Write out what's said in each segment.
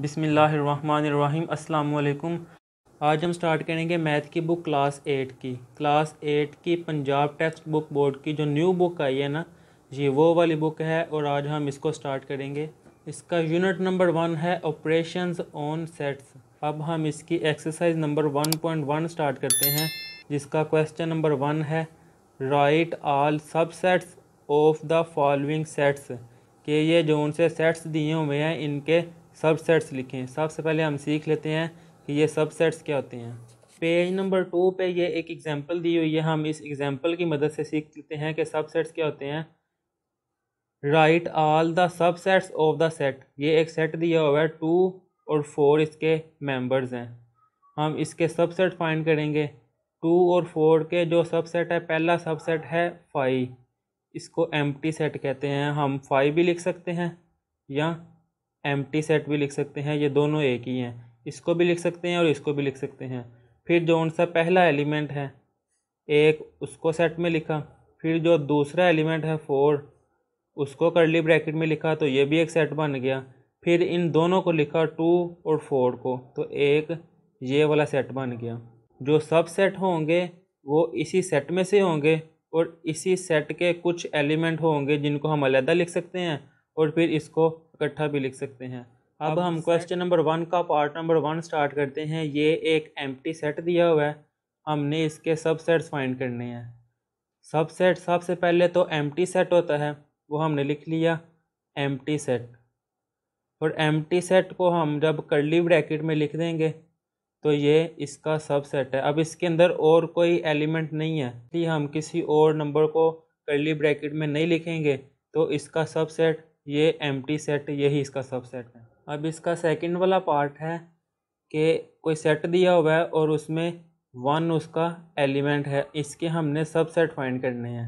बिसमीम् अल्लाम आज हम स्टार्ट करेंगे मैथ की बुक क्लास एट की क्लास एट की पंजाब टेक्स्ट बुक बोर्ड की जो न्यू बुक आई है ना ये वो वाली बुक है और आज हम इसको स्टार्ट करेंगे इसका यूनिट नंबर वन है ऑपरेशंस ऑन सेट्स अब हम इसकी exercise number one point one start करते हैं जिसका क्वेश्चन नंबर वन है right all subsets of the following sets के ये जो उनसे सेट्स दिए हुए हैं इनके सबसेट्स लिखें सबसे पहले हम सीख लेते हैं कि ये सबसेट्स क्या होते हैं पेज नंबर टू पे ये एक एग्जांपल दी हुई है हम इस एग्जांपल की मदद से सीख लेते हैं कि सबसेट्स क्या होते हैं right all the subsets of the set ये एक सेट दिया हुआ है टू और फोर इसके मेंबर्स हैं हम इसके सबसेट फाइंड करेंगे टू और फोर के जो सबसेट है पहला सबसेट है फाइव इसको एम्प्टी सेट कहते हैं हम फाइव भी लिख सकते हैं या एम सेट भी लिख सकते हैं ये दोनों एक ही हैं इसको भी लिख सकते हैं और इसको भी लिख सकते हैं फिर जो उनसा पहला एलिमेंट है एक उसको सेट में लिखा फिर जो दूसरा एलिमेंट है फोर उसको करली ब्रैकेट में लिखा तो ये भी एक सेट बन गया फिर इन दोनों को लिखा टू और फोर को तो एक ये वाला सेट बन गया जो सब सेट होंगे वो इसी सेट में से होंगे और इसी सेट के कुछ एलिमेंट होंगे जिनको हम अलहदा लिख सकते हैं और फिर इसको इकट्ठा भी लिख सकते हैं अब हम क्वेश्चन नंबर वन का पार्ट नंबर वन स्टार्ट करते हैं ये एक एम सेट दिया हुआ है हमने इसके सब सेट्स फाइंड करने हैं सब सेट सबसे पहले तो एम सेट होता है वो हमने लिख लिया एम सेट और एम सेट को हम जब कर्ली ब्रैकेट में लिख देंगे तो ये इसका सब सेट है अब इसके अंदर और कोई एलिमेंट नहीं है कि हम किसी और नंबर को कर्ली ब्रैकेट में नहीं लिखेंगे तो इसका सब सेट ये एम सेट यही इसका सबसेट है अब इसका सेकंड वाला पार्ट है कि कोई सेट दिया हुआ है और उसमें वन उसका एलिमेंट है इसके हमने सबसेट फाइंड करने हैं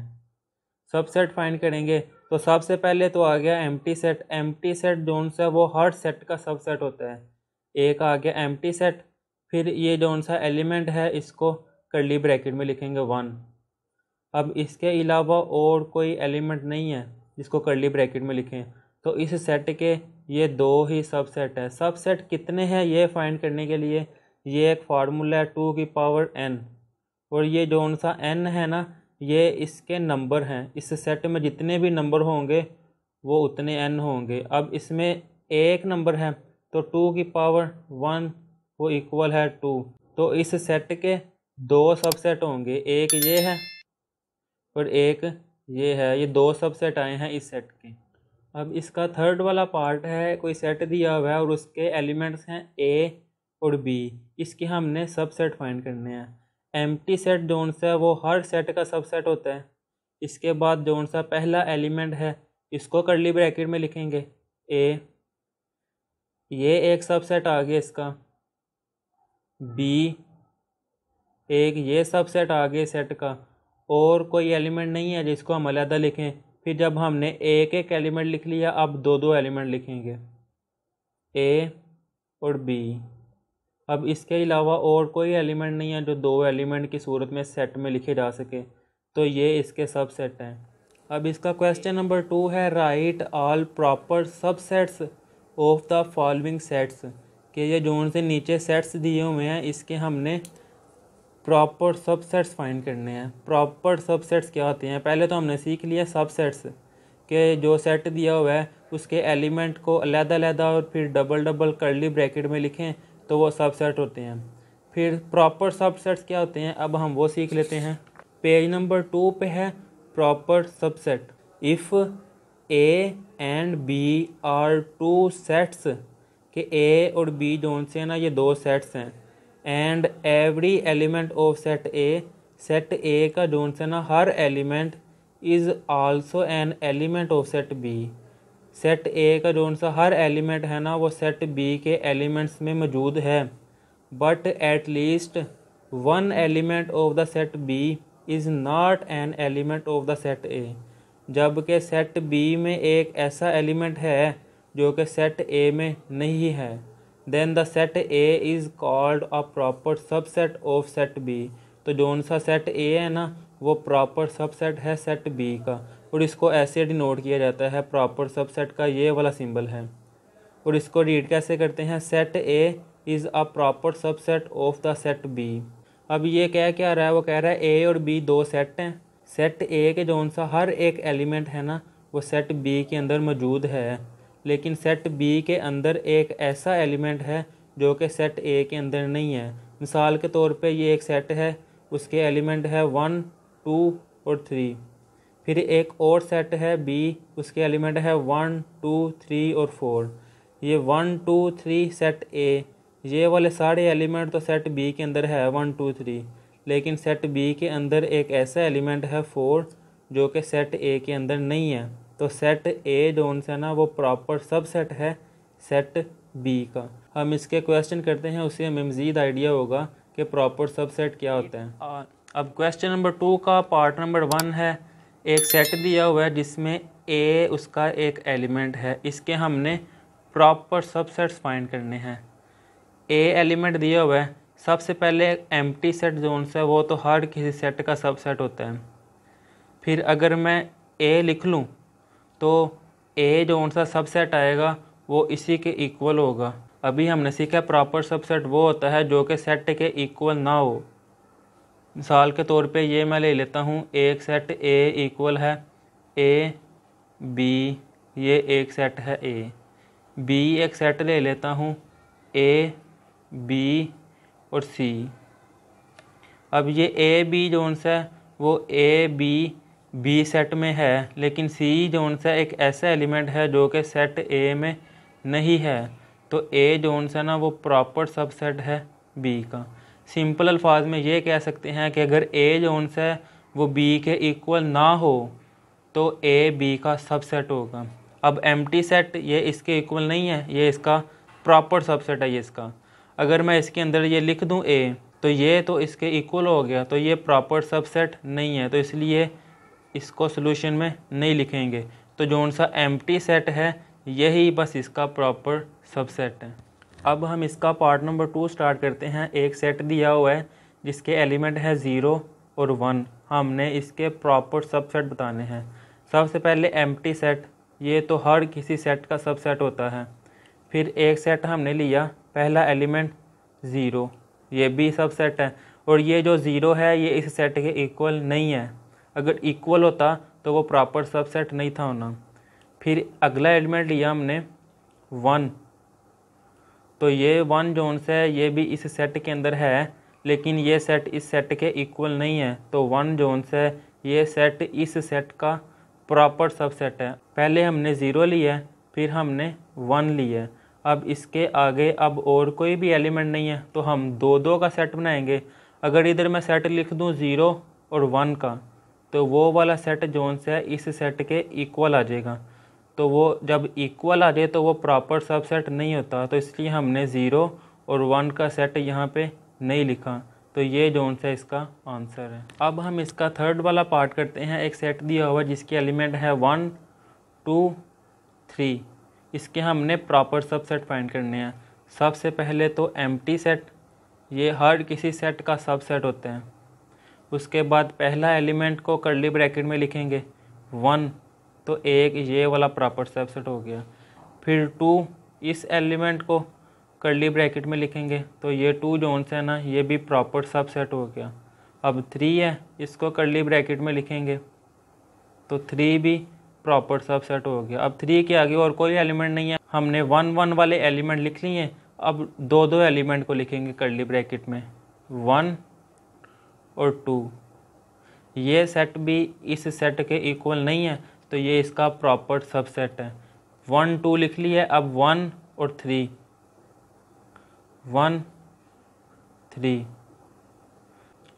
सबसेट फाइंड करेंगे तो सबसे पहले तो आ गया एम सेट एम सेट जोन सा वो हर सेट का सबसेट होता है एक आ गया एम सेट फिर ये जोन सा एलिमेंट है इसको करली ब्रैकेट में लिखेंगे वन अब इसके अलावा और कोई एलिमेंट नहीं है जिसको करली ब्रैकेट में लिखें तो इस सेट के ये दो ही सब सेट है सब सेट कितने हैं ये फाइंड करने के लिए ये एक फार्मूला है टू की पावर एन और ये जो सा एन है ना ये इसके नंबर हैं इस सेट में जितने भी नंबर होंगे वो उतने एन होंगे अब इसमें एक नंबर है तो टू की पावर वन वो इक्वल है टू तो इस सेट के दो सबसेट होंगे एक ये है और एक ये है ये दो सब सेट आए हैं इस सेट के अब इसका थर्ड वाला पार्ट है कोई सेट दिया हुआ है और उसके एलिमेंट्स हैं ए और बी इसके हमने सब सेट फाइंड करने हैं एम सेट जोन सा वो हर सेट का सब सेट होता है इसके बाद जोन सा पहला एलिमेंट है इसको करली ब्रैकेट में लिखेंगे ए ये एक सब सेट आ गया इसका बी एक ये सब सेट आ गया सेट का और कोई एलिमेंट नहीं है जिसको हम अलहदा लिखें फिर जब हमने एक एक एलिमेंट लिख लिया अब दो दो एलिमेंट लिखेंगे ए और बी अब इसके अलावा और कोई एलिमेंट नहीं है जो दो एलिमेंट की सूरत में सेट में लिखे जा सके तो ये इसके सब सेट हैं अब इसका क्वेश्चन नंबर टू है right all proper subsets of the following sets कि ये जोन से नीचे सेट्स दिए हुए हैं इसके हमने प्रॉपर सबसेट्स फाइंड करने हैं प्रॉपर सबसेट्स क्या होते हैं पहले तो हमने सीख लिया सबसेट्स के जो सेट दिया हुआ है उसके एलिमेंट को अलहदा अलहदा और फिर डबल डबल करली ब्रैकेट में लिखें तो वो सबसेट होते हैं फिर प्रॉपर सबसेट्स क्या होते हैं अब हम वो सीख लेते हैं पेज नंबर टू पे है proper subset if A and B are two sets कि ए और बी दोनों से ना ये दो सेट्स हैं and every element of set A set A का ना हर element is also an element of set B set A का जो सा हर एलिमेंट है ना वो सेट बी के एलिमेंट्स में मौजूद है but at least one element of the set B is not an element of the set A जबकि सेट बी में एक ऐसा एलिमेंट है जो कि सेट ए में नहीं है then the set A is called a proper subset of set B तो जो सा सेट ए है ना वो प्रॉपर सबसेट है सेट बी का और इसको ऐसे डिनोट किया जाता है प्रॉपर सबसेट का ये वाला सिंबल है और इसको रीड कैसे करते हैं set A is a proper subset of the set B अब ये कह क्या रहा है वो कह रहा है ए और बी दो सेट हैं सेट ए के जो सा हर एक एलिमेंट है ना वो सेट बी के अंदर मौजूद है लेकिन सेट बी के अंदर एक ऐसा एलिमेंट है जो कि सेट ए के अंदर नहीं है मिसाल के तौर पे ये एक सेट है उसके एलिमेंट है वन टू और थ्री फिर एक और सेट है बी उसके एलिमेंट है वन टू थ्री और फोर ये one two three set A ये वाले सारे एलिमेंट तो सेट बी के अंदर है वन टू थ्री लेकिन सेट बी के अंदर एक ऐसा एलिमेंट है फोर जो कि सेट ए के अंदर नहीं है तो सेट ए डोन से ना वो प्रॉपर सब सेट है सेट बी का हम इसके क्वेश्चन करते हैं उससे हमें मज़ीद आइडिया होगा कि प्रॉपर सब सेट क्या होता है अब क्वेश्चन नंबर टू का पार्ट नंबर वन है एक सेट दिया हुआ है जिसमें ए उसका एक एलिमेंट है इसके हमने प्रॉपर सबसेट्स फाइंड करने हैं ए एलिमेंट दिया हुआ है सबसे पहले एम टी सेट जोन से वो तो हर किसी सेट का सबसेट होता है फिर अगर मैं ए लिख लूँ तो ए जो सा सबसेट आएगा वो इसी के इक्वल होगा अभी हमने सीखा प्रॉपर सबसेट वो होता है जो कि सेट के इक्वल ना हो मिसाल के तौर पे ये मैं ले लेता हूँ एक सेट ए इक्वल है ए बी ये एक सेट है ए बी एक सेट ले लेता हूँ ए बी और सी अब ये ए बी जो है वो ए बी बी सेट में है लेकिन सी जोन से एक ऐसा एलिमेंट है जो कि सेट ए में नहीं है तो ए जोन से ना वो प्रॉपर सबसेट है बी का सिंपल अल्फाज में ये कह सकते हैं कि अगर ए जोन से वो बी के इक्वल ना हो तो ए बी का सबसेट होगा अब एम सेट ये इसके इक्वल नहीं है ये इसका प्रॉपर सबसेट है ये इसका अगर मैं इसके अंदर ये लिख दूँ ए तो ये तो इसके इक्वल हो गया तो ये प्रॉपर सबसेट नहीं है तो इसलिए इसको सोल्यूशन में नहीं लिखेंगे तो जो सा एम सेट है यही बस इसका प्रॉपर सबसेट है अब हम इसका पार्ट नंबर टू स्टार्ट करते हैं एक सेट दिया हुआ है जिसके एलिमेंट है ज़ीरो और वन हमने इसके प्रॉपर सबसेट बताने हैं सबसे पहले एम सेट ये तो हर किसी सेट का सबसेट होता है फिर एक सेट हमने लिया पहला एलिमेंट ज़ीरो ये भी सबसेट है और ये जो ज़ीरो है ये इस सेट के इक्वल नहीं है अगर इक्वल होता तो वो प्रॉपर सबसेट नहीं था होना फिर अगला एलिमेंट लिया हमने वन तो ये वन जोन से ये भी इस सेट के अंदर है लेकिन ये सेट इस सेट के इक्वल नहीं है तो वन जोन से ये सेट इस सेट का प्रॉपर सबसेट है पहले हमने ज़ीरो लिया फिर हमने वन लिया अब इसके आगे अब और कोई भी एलिमेंट नहीं है तो हम दो दो का सेट बनाएंगे अगर इधर मैं सेट लिख दूँ ज़ीरो और वन का तो वो वाला सेट जोन से इस सेट के इक्वल आ जाएगा तो वो जब इक्वल आ जाए तो वो प्रॉपर सबसेट नहीं होता तो इसलिए हमने ज़ीरो और वन का सेट यहाँ पे नहीं लिखा तो ये जोन से इसका आंसर है अब हम इसका थर्ड वाला पार्ट करते हैं एक सेट दिया हुआ जिसके एलिमेंट है वन टू थ्री इसके हमने प्रॉपर सबसेट फाइंड करने हैं सबसे पहले तो एम्प्टी सेट ये हर किसी सेट का सबसेट होते हैं उसके बाद पहला एलिमेंट को करली ब्रैकेट में लिखेंगे वन तो एक ये वाला प्रॉपर सबसेट हो गया फिर टू इस एलिमेंट को करली ब्रैकेट में लिखेंगे तो ये टू जोन से है ना ये भी प्रॉपर सबसेट हो गया अब थ्री है इसको करली ब्रैकेट में लिखेंगे तो थ्री भी प्रॉपर सबसेट हो गया अब थ्री के आगे और कोई एलिमेंट नहीं है हमने वन वन वाले एलिमेंट लिख लिए अब दो दो एलिमेंट को लिखेंगे करली ब्रैकेट में वन और टू ये सेट भी इस सेट के इक्वल नहीं है तो ये इसका प्रॉपर सबसेट है वन टू लिख ली है अब वन और थ्री वन थ्री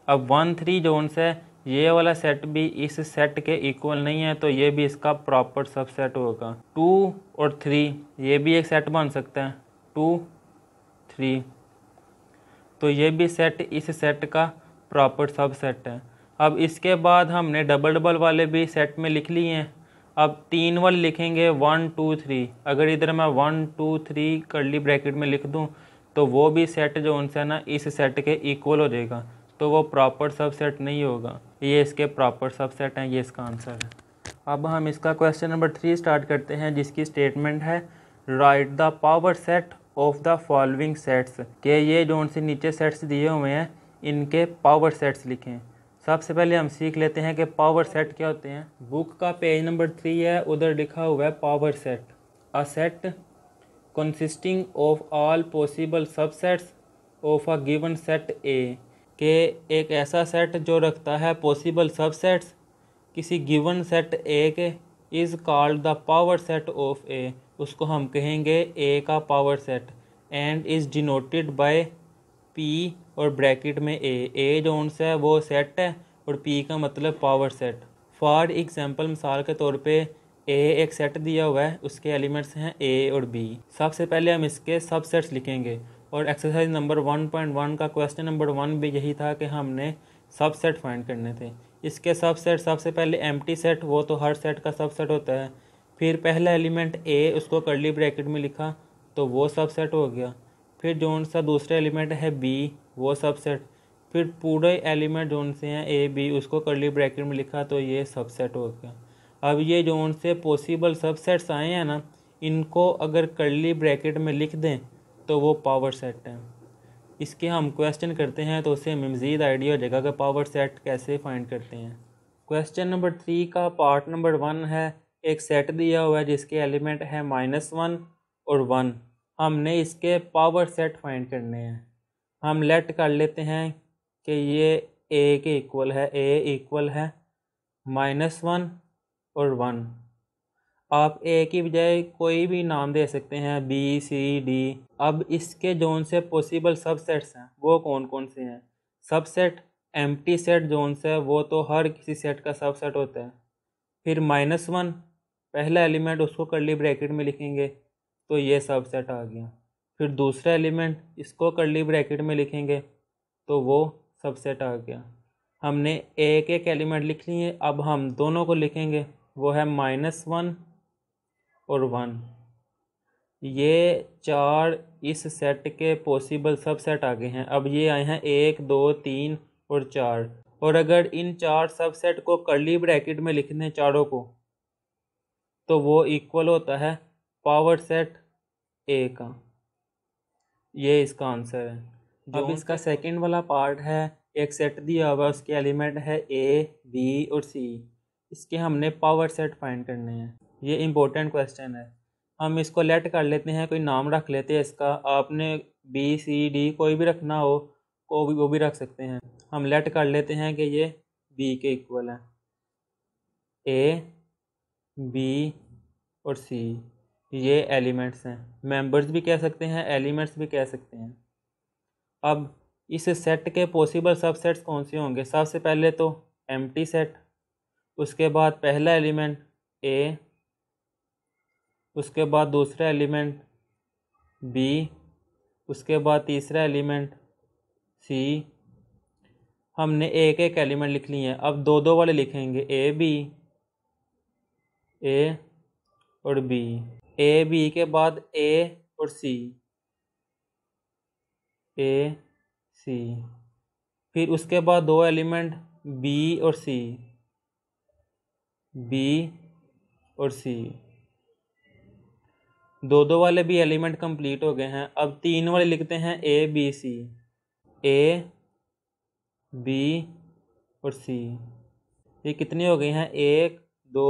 अब वन थ्री जो उनसे ये वाला सेट भी इस सेट के इक्वल नहीं है तो ये भी इसका प्रॉपर सबसेट होगा टू और थ्री ये भी एक सेट बन सकता है टू थ्री तो ये भी सेट इस सेट का प्रॉपर सब सेट है अब इसके बाद हमने डबल डबल वाले भी सेट में लिख लिए हैं अब तीन वाले लिखेंगे वन टू थ्री अगर इधर मैं one two three curly bracket में लिख दूँ तो वो भी सेट जो उनसे ना इस सेट के इक्वल हो जाएगा तो वो प्रॉपर सब सेट नहीं होगा ये इसके प्रॉपर सब सेट हैं ये इसका आंसर है अब हम इसका क्वेश्चन नंबर थ्री स्टार्ट करते हैं जिसकी स्टेटमेंट है right the power set of the following sets के ये जो उनसे नीचे सेट्स दिए हुए हैं इनके पावर सेट्स लिखें सबसे पहले हम सीख लेते हैं कि पावर सेट क्या होते हैं बुक का पेज नंबर थ्री है उधर लिखा हुआ है power set a set consisting of all possible subsets of a given set A के एक ऐसा सेट जो रखता है पॉसिबल सबसेट्स किसी गिवन सेट ए के is called the power set of A उसको हम कहेंगे ए का power set and is denoted by P और ब्रैकेट में ए ए जो है वो सेट है और पी का मतलब पावर सेट फॉर एग्ज़ाम्पल मिसाल के तौर पे ए एक सेट दिया हुआ है उसके एलिमेंट्स हैं ए और बी सबसे पहले हम इसके सब सेट्स लिखेंगे और exercise number one point one का क्वेश्चन नंबर वन भी यही था कि हमने सब सेट फाइंड करने थे इसके सब सेट सबसे पहले एम सेट वो तो हर सेट का सब सेट होता है फिर पहला एलिमेंट ए उसको करली ब्रैकेट में लिखा तो वो सब सेट हो गया फिर जो सा दूसरा एलिमेंट है बी वो सबसेट फिर पूरे एलिमेंट जोन से हैं ए बी उसको करली ब्रैकेट में लिखा तो ये सबसेट हो गया अब ये जो उनसे पॉसिबल सबसेट्स आए हैं ना इनको अगर करली ब्रैकेट में लिख दें तो वो पावर सेट है इसके हम क्वेश्चन करते हैं तो उससे हमें मज़ीद आइडिया हो जाएगा कि पावर सेट कैसे फाइंड करते हैं क्वेश्चन नंबर थ्री का पार्ट नंबर वन है एक सेट दिया हुआ है जिसके एलिमेंट है माइनस वन और वन हमने इसके पावर सेट फाइंड करने हैं हम लेट कर लेते हैं कि ये ए के इक्वल है ए इक्वल है माइनस वन और वन आप ए की बजाय कोई भी नाम दे सकते हैं बी सी डी अब इसके जोन से पॉसिबल सबसेट्स हैं वो कौन कौन से हैं सबसेट एम्प्टी सेट जोन से वो तो हर किसी सेट का सबसेट होता है फिर माइनस वन पहला एलिमेंट उसको कर ली ब्रैकेट में लिखेंगे तो ये सबसेट आ गया फिर दूसरा एलिमेंट इसको करली ब्रैकेट में लिखेंगे तो वो सबसेट आ गया हमने एक एक एलिमेंट लिख लिए अब हम दोनों को लिखेंगे वो है माइनस वन और वन ये चार इस सेट के पॉसिबल सब सेट आ गए हैं अब ये आए हैं एक दो तीन और चार और अगर इन चार सबसेट को करली ब्रैकेट में लिखने चारों को तो वो इक्वल होता है पावर सेट ए का ये इसका आंसर है अब इसका सेकंड वाला पार्ट है एक सेट दिया हुआ उसके एलिमेंट है ए बी और सी इसके हमने पावर सेट फाइंड करने हैं ये इम्पोर्टेंट क्वेश्चन है हम इसको लेट कर लेते हैं कोई नाम रख लेते हैं इसका आपने बी सी डी कोई भी रखना हो को भी वो भी रख सकते हैं हम लेट कर लेते हैं कि ये बी के इक्वल है ए बी और सी ये एलिमेंट्स हैं मेंबर्स भी कह सकते हैं एलिमेंट्स भी कह सकते हैं अब इस सेट के पॉसिबल सबसेट्स कौन से होंगे सबसे पहले तो एम सेट उसके बाद पहला एलिमेंट ए उसके बाद दूसरा एलिमेंट बी उसके बाद तीसरा एलिमेंट सी हमने एक एक एलिमेंट लिख लिए हैं अब दो दो वाले लिखेंगे ए बी ए और बी ए बी के बाद ए और सी ए सी फिर उसके बाद दो एलिमेंट बी और सी बी और सी दो दो वाले भी एलिमेंट कंप्लीट हो गए हैं अब तीन वाले लिखते हैं A B C A B और सी ये कितनी हो गई हैं एक दो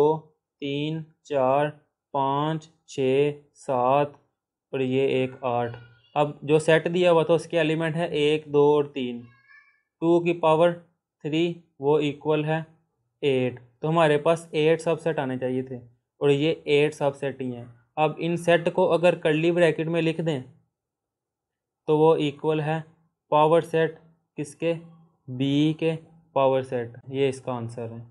तीन चार पाँच छ सात और ये एक आठ अब जो सेट दिया हुआ था उसके एलिमेंट है एक दो और तीन टू की पावर थ्री वो इक्वल है एट तो हमारे पास एट सबसेट आने चाहिए थे और ये एट सबसेट ही हैं अब इन सेट को अगर कर्ली ब्रैकेट में लिख दें तो वो इक्वल है पावर सेट किसके बी के पावर सेट ये इसका आंसर है